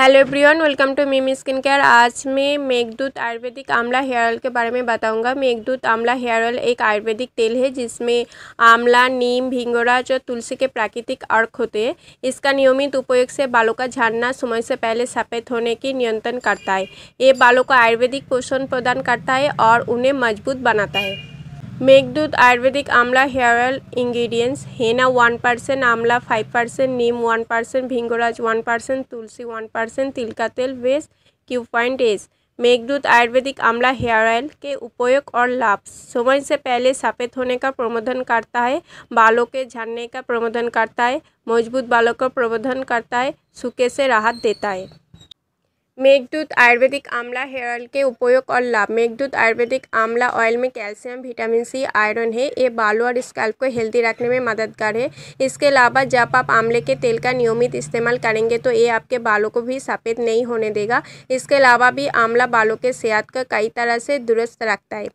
hello everyone welcome to Mimi skin care आज मैं मेघदूत आयुर्वेदिक आंवला हेयर ऑयल के बारे में बताऊंगा मेघदूत आमला हेयर ऑयल एक आयुर्वेदिक तेल है जिसमें आमला नीम भिंगोराज और तुलसी के प्राकृतिक अर्क होते हैं इसका नियमित उपयोग से बालों का झाड़ना समय से पहले सफ़ेद होने की नियंत्रण करता है ये बालों को आयुर्वेदिक पोषण प्रदान करता है और उन्हें मजबूत बनाता है Meghdoot Ayurvedic amla hair oil ingredients henna one percent amla five percent neem one percent bhringraj one percent tulsi one percent तिल का तेल वेस क्यू पॉइंट एस मेघदूत आयुर्वेदिक आमला हेयर ऑयल के उपयोग और लाभ समय से पहले सफ़ेद होने का प्रबोधन करता है बालों के झड़ने का प्रबोधन करता है मजबूत बालों का प्रबोधन करता है सूखे से राहत देता है मेघदूत आयुर्वेदिक आंवला हेयर ऑयल के उपयोग और लाभ मेघदूत आयुर्वेदिक आंवला ऑयल में कैल्शियम विटामिन सी आयरन है ये बालों और स्कैल्प को हेल्दी रखने में मददगार है इसके अलावा जब आप आंवले के तेल का नियमित इस्तेमाल करेंगे तो ये आपके बालों को भी सफ़ेद नहीं होने देगा इसके अलावा भी आंवला बालों के सेहत का कई तरह से दुरुस्त रखता है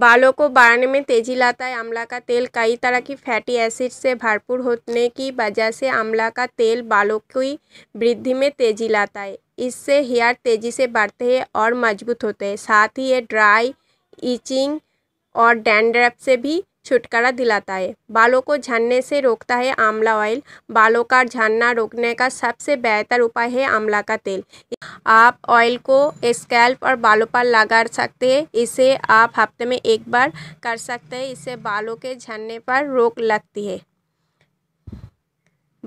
बालों को बढ़ाने में तेजी लाता है आंवला का तेल कई तरह की फैटी एसिड से भरपूर होने की वजह से आंवला का तेल बालों की वृद्धि में तेजी लाता है इससे हेयर तेज़ी से बढ़ते हैं और मजबूत होते हैं साथ ही ये ड्राई ईचिंग और डैंड्रफ से भी छुटकारा दिलाता है बालों को झड़ने से रोकता है आंवला ऑयल बालों का झड़ना रोकने का सबसे बेहतर उपाय है आंवला का तेल आप ऑयल को स्कैल्प और बालों पर लगा सकते हैं इसे आप हफ्ते में एक बार कर सकते हैं इससे बालों के झड़ने पर रोक लगती है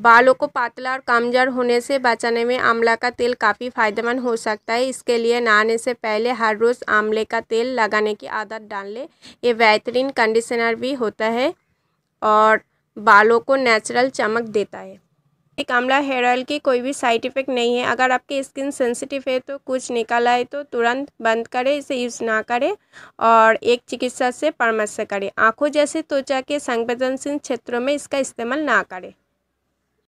बालों को पातला और कमजोर होने से बचाने में आंवला का तेल काफ़ी फायदेमंद हो सकता है इसके लिए नहाने से पहले हर रोज़ आंवले का तेल लगाने की आदत डाल लें ये बेहतरीन कंडीशनर भी होता है और बालों को नेचुरल चमक देता है एक आंवला हेयर ऑयल की कोई भी साइड इफ़ेक्ट नहीं है अगर आपकी स्किन सेंसिटिव है तो कुछ निकल आए तो तुरंत बंद करें इसे यूज़ ना करें और एक चिकित्सा से परामर्श करें आंखों जैसे त्वचा के संवेदनशील क्षेत्रों में इसका इस्तेमाल ना करें